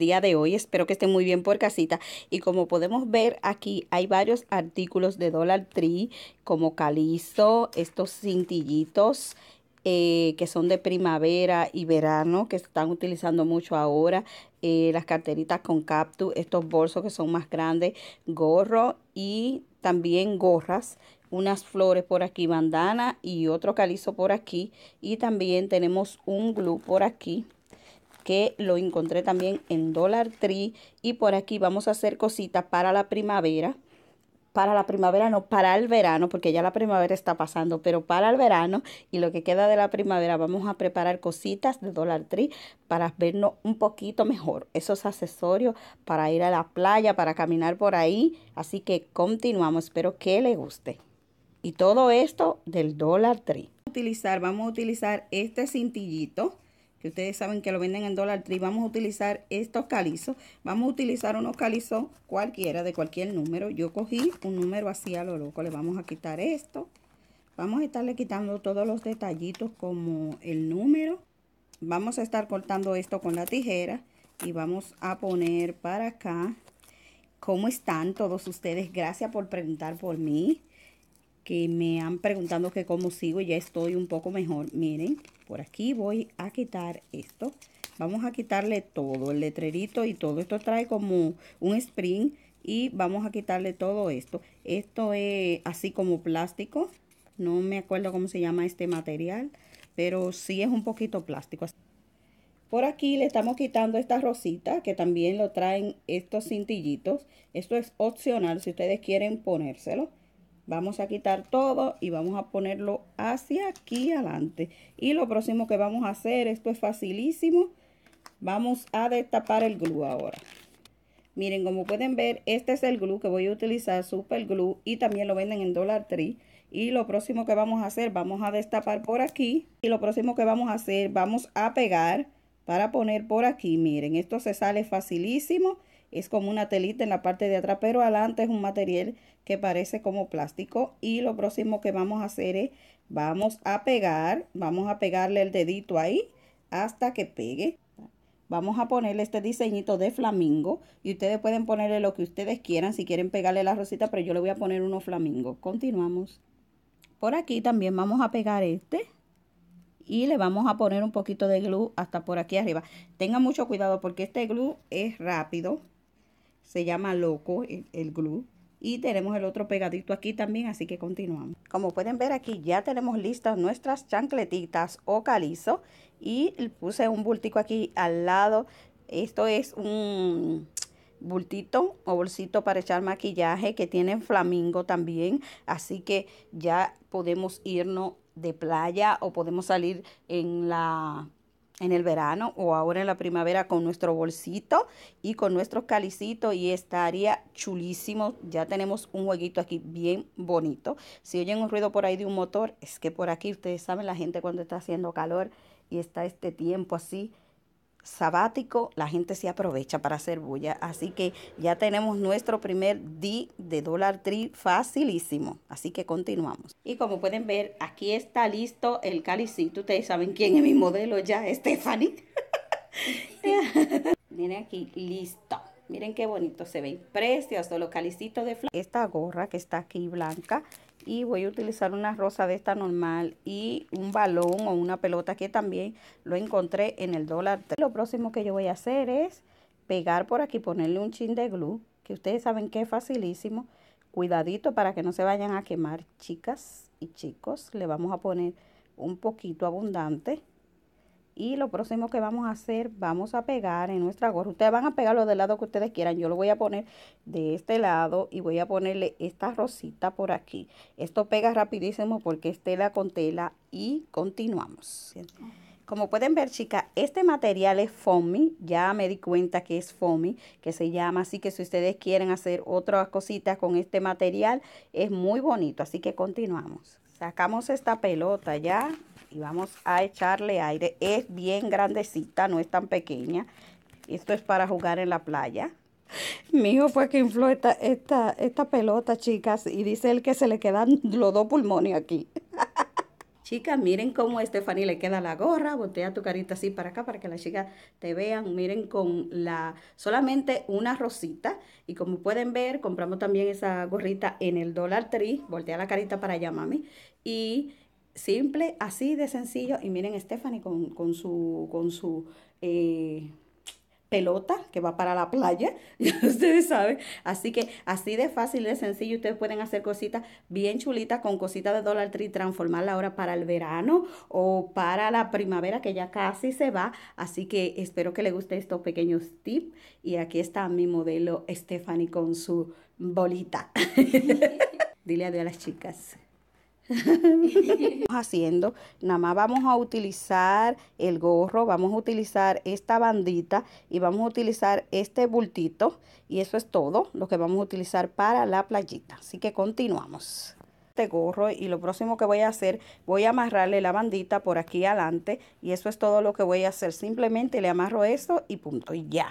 día de hoy. Espero que estén muy bien por casita. Y como podemos ver aquí, hay varios artículos de Dollar Tree, como calizo, estos cintillitos. Eh, que son de primavera y verano, que están utilizando mucho ahora, eh, las carteritas con captu, estos bolsos que son más grandes, gorro y también gorras, unas flores por aquí, bandana y otro calizo por aquí, y también tenemos un glue por aquí, que lo encontré también en Dollar Tree. Y por aquí vamos a hacer cositas para la primavera. Para la primavera, no, para el verano, porque ya la primavera está pasando, pero para el verano y lo que queda de la primavera, vamos a preparar cositas de Dollar Tree para vernos un poquito mejor. Esos accesorios para ir a la playa, para caminar por ahí. Así que continuamos, espero que le guste. Y todo esto del Dollar Tree. Utilizar, vamos a utilizar este cintillito que ustedes saben que lo venden en Dollar Tree, vamos a utilizar estos calizos. Vamos a utilizar unos calizos cualquiera, de cualquier número. Yo cogí un número así a lo loco. Le vamos a quitar esto. Vamos a estarle quitando todos los detallitos como el número. Vamos a estar cortando esto con la tijera. Y vamos a poner para acá. ¿Cómo están todos ustedes? Gracias por preguntar por mí que me han preguntado que cómo sigo, ya estoy un poco mejor. Miren, por aquí voy a quitar esto. Vamos a quitarle todo, el letrerito y todo. Esto trae como un spring y vamos a quitarle todo esto. Esto es así como plástico. No me acuerdo cómo se llama este material, pero sí es un poquito plástico. Por aquí le estamos quitando esta rosita que también lo traen estos cintillitos. Esto es opcional si ustedes quieren ponérselo Vamos a quitar todo y vamos a ponerlo hacia aquí adelante. Y lo próximo que vamos a hacer, esto es facilísimo, vamos a destapar el glue ahora. Miren, como pueden ver, este es el glue que voy a utilizar, super glue, y también lo venden en Dollar Tree. Y lo próximo que vamos a hacer, vamos a destapar por aquí. Y lo próximo que vamos a hacer, vamos a pegar para poner por aquí. Miren, esto se sale facilísimo es como una telita en la parte de atrás, pero adelante es un material que parece como plástico. Y lo próximo que vamos a hacer es, vamos a pegar, vamos a pegarle el dedito ahí hasta que pegue. Vamos a ponerle este diseñito de flamingo y ustedes pueden ponerle lo que ustedes quieran, si quieren pegarle la rosita, pero yo le voy a poner uno flamingo. Continuamos. Por aquí también vamos a pegar este y le vamos a poner un poquito de glue hasta por aquí arriba. Tengan mucho cuidado porque este glue es rápido se llama Loco, el, glue. Y tenemos el otro pegadito aquí también, así que continuamos. Como pueden ver aquí ya tenemos listas nuestras chancletitas o calizo. Y puse un bultico aquí al lado. Esto es un bultito o bolsito para echar maquillaje que tienen flamingo también. Así que ya podemos irnos de playa o podemos salir en la en el verano o ahora en la primavera con nuestro bolsito y con nuestro calicito y estaría chulísimo. Ya tenemos un jueguito aquí bien bonito. Si oyen un ruido por ahí de un motor, es que por aquí ustedes saben la gente cuando está haciendo calor y está este tiempo así, sabático, la gente se aprovecha para hacer bulla. Así que ya tenemos nuestro primer D de dólar Tree facilísimo. Así que continuamos. Y como pueden ver, aquí está listo el calicito. Ustedes saben quién es mi modelo ya, Stephanie. Miren aquí, listo. Miren qué bonito se ven. precios los calicitos de flor. Esta gorra que está aquí blanca y voy a utilizar una rosa de esta normal y un balón o una pelota que también lo encontré en el dólar Lo próximo que yo voy a hacer es pegar por aquí, ponerle un chin de glue, que ustedes saben que es facilísimo. Cuidadito para que no se vayan a quemar, chicas y chicos. Le vamos a poner un poquito abundante y lo próximo que vamos a hacer, vamos a pegar en nuestra gorra. Ustedes van a pegarlo del lado que ustedes quieran. Yo lo voy a poner de este lado y voy a ponerle esta rosita por aquí. Esto pega rapidísimo porque es tela con tela y continuamos. Como pueden ver, chicas, este material es foamy. Ya me di cuenta que es foamy, que se llama. Así que si ustedes quieren hacer otras cositas con este material, es muy bonito. Así que continuamos. Sacamos esta pelota ya y vamos a echarle aire. Es bien grandecita, no es tan pequeña. Esto es para jugar en la playa. Mi hijo fue que infló esta, esta, pelota, chicas, y dice él que se le quedan los dos pulmones aquí. chicas, miren cómo a Stephanie le queda la gorra. Voltea tu carita así para acá para que las chicas te vean. Miren con la solamente una rosita. Y como pueden ver, compramos también esa gorrita en el Dollar Tree. Voltea la carita para allá, mami. Y Simple, así de sencillo. Y miren Stephanie con, su, con su eh, pelota que va para la playa, ustedes saben. Así que así de fácil, de sencillo, ustedes pueden hacer cositas bien chulitas con cositas de Dollar Tree, transformarla ahora para el verano o para la primavera que ya casi se va. Así que espero que les guste estos pequeños tips. Y aquí está mi modelo Stephanie con su bolita. Dile adiós a las chicas. haciendo, nada más vamos a utilizar el gorro, vamos a utilizar esta bandita y vamos a utilizar este bultito y eso es todo lo que vamos a utilizar para la playita. Así que continuamos este gorro y lo próximo que voy a hacer voy a amarrarle la bandita por aquí adelante y eso es todo lo que voy a hacer simplemente le amarro eso y punto y ya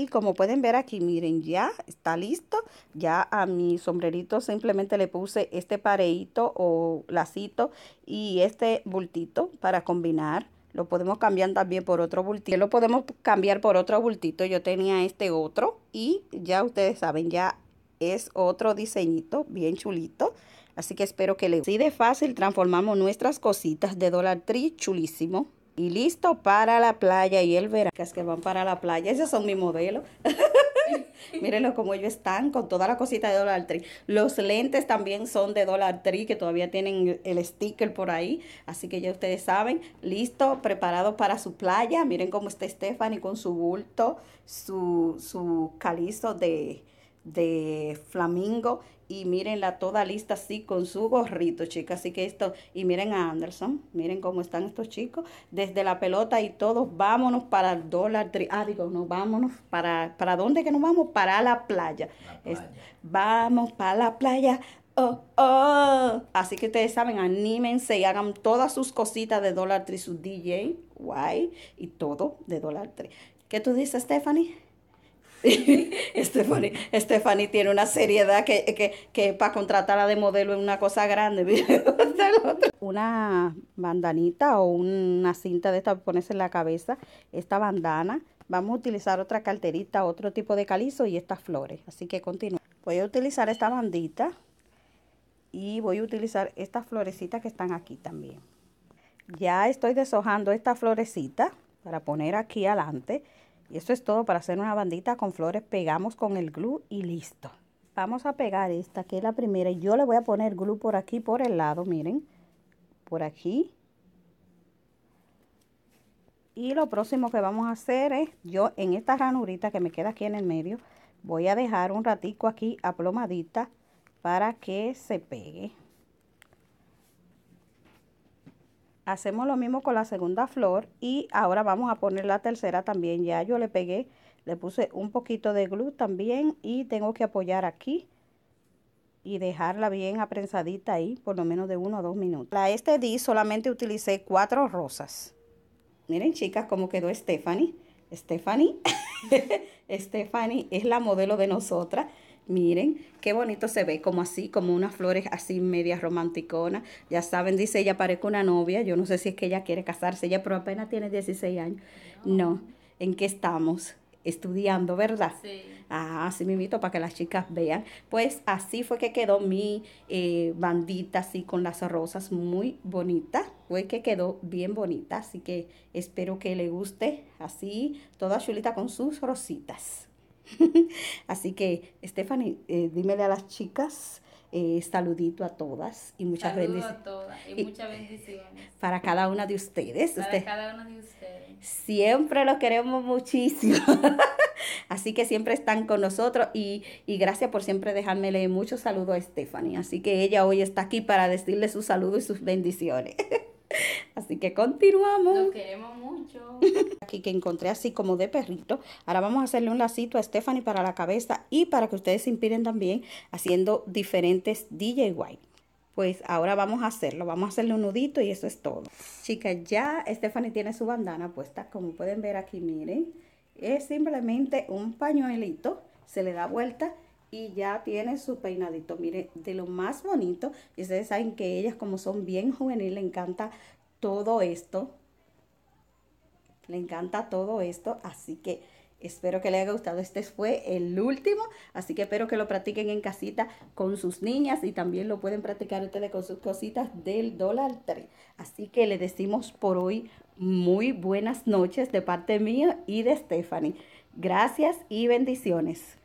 y como pueden ver aquí, miren, ya está listo. Ya a mi sombrerito simplemente le puse este pareito o lacito y este bultito para combinar. Lo podemos cambiar también por otro bultito. Lo podemos cambiar por otro bultito. Yo tenía este otro y ya ustedes saben, ya es otro diseñito bien chulito. Así que espero que les... Así de fácil transformamos nuestras cositas de Dollar Tree chulísimo y listo para la playa y el verano. Es que van para la playa, esos son mis modelo. Mírenlo como ellos están con toda la cosita de Dollar Tree. Los lentes también son de Dollar Tree, que todavía tienen el sticker por ahí. Así que ya ustedes saben, listo, preparado para su playa. Miren cómo está Stephanie con su bulto, su calizo de, de Flamingo y mírenla toda lista así con su gorrito, chicas. Así que esto, y miren a Anderson, miren cómo están estos chicos, desde la pelota y todos, vámonos para el dólar, ah, digo, no, vámonos para, ¿para dónde que nos vamos? Para la playa. vamos para la playa. Oh, oh. Así que ustedes saben, anímense y hagan todas sus cositas de Dollar Tree, su DJ, guay, y todo de Dollar Tree. ¿Qué tú dices, Stephanie? Stephanie, tiene una seriedad que, que para contratarla de modelo es una cosa grande. una bandanita o una cinta de esta ponerse en la cabeza, esta bandana. Vamos a utilizar otra carterita, otro tipo de calizo y estas flores. Así que continúo. Voy a utilizar esta bandita y voy a utilizar estas florecitas que están aquí también. Ya estoy deshojando esta florecita para poner aquí adelante. Y eso es todo para hacer una bandita con flores. Pegamos con el glue y listo. Vamos a pegar esta, que es la primera. y Yo le voy a poner glue por aquí, por el lado, miren. Por aquí. Y lo próximo que vamos a hacer es, yo en esta ranurita que me queda aquí en el medio, voy a dejar un ratico aquí aplomadita para que se pegue. Hacemos lo mismo con la segunda flor y ahora vamos a poner la tercera también. Ya yo le pegué, le puse un poquito de glue también y tengo que apoyar aquí y dejarla bien aprensadita ahí por lo menos de uno o dos minutos. Para este di solamente utilicé cuatro rosas. Miren chicas cómo quedó Stephanie. Stephanie, Stephanie es la modelo de nosotras. Miren, qué bonito se ve, como así, como unas flores así media románticona. Ya saben, dice ella, parece una novia. Yo no sé si es que ella quiere casarse, ella pero apenas tiene 16 años. No, ¿en qué estamos? Estudiando, ¿verdad? Sí. Ah, sí, me invito para que las chicas vean. Pues así fue que quedó mi eh, bandita así con las rosas, muy bonita. Fue que quedó bien bonita, así que espero que le guste así, toda chulita con sus rositas. Así que, Stephanie, eh, dímele a las chicas. Eh, saludito a todas y muchas bendiciones. Para cada una de ustedes. Para cada una de ustedes. Siempre los queremos muchísimo. Así que siempre están con nosotros y, gracias por siempre dejármele muchos saludos a Stephanie. Así que ella hoy está aquí para decirle sus saludos y sus bendiciones. Así que continuamos. queremos Aquí que encontré así como de perrito. Ahora vamos a hacerle un lacito a Stephanie para la cabeza y para que ustedes se inspiren también haciendo diferentes White Pues ahora vamos a hacerlo, vamos a hacerle un nudito y eso es todo. Chicas, ya Stephanie tiene su bandana puesta, como pueden ver aquí, miren. Es simplemente un pañuelito, se le da vuelta y ya tiene su peinadito. Miren, de lo más bonito. Y ustedes saben que ellas, como son bien juveniles, le encanta todo esto le encanta todo esto, así que espero que le haya gustado. Este fue el último, así que espero que lo practiquen en casita con sus niñas y también lo pueden practicar ustedes con sus cositas del dólar 3. Así que le decimos por hoy muy buenas noches de parte mía y de Stephanie. Gracias y bendiciones.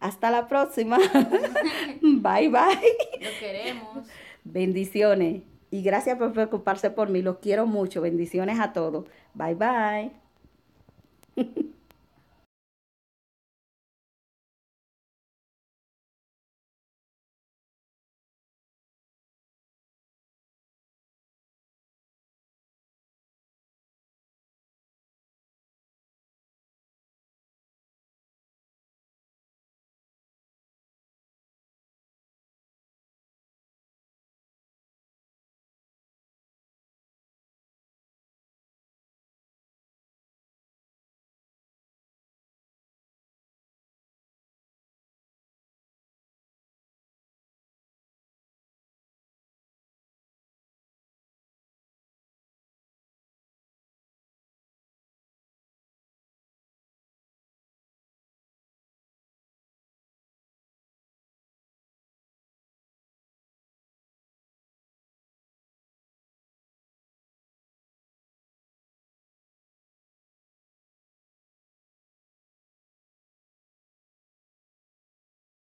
Hasta la próxima. bye bye. Lo queremos. Bendiciones. Y gracias por preocuparse por mí. Los quiero mucho. Bendiciones a todos. Bye bye.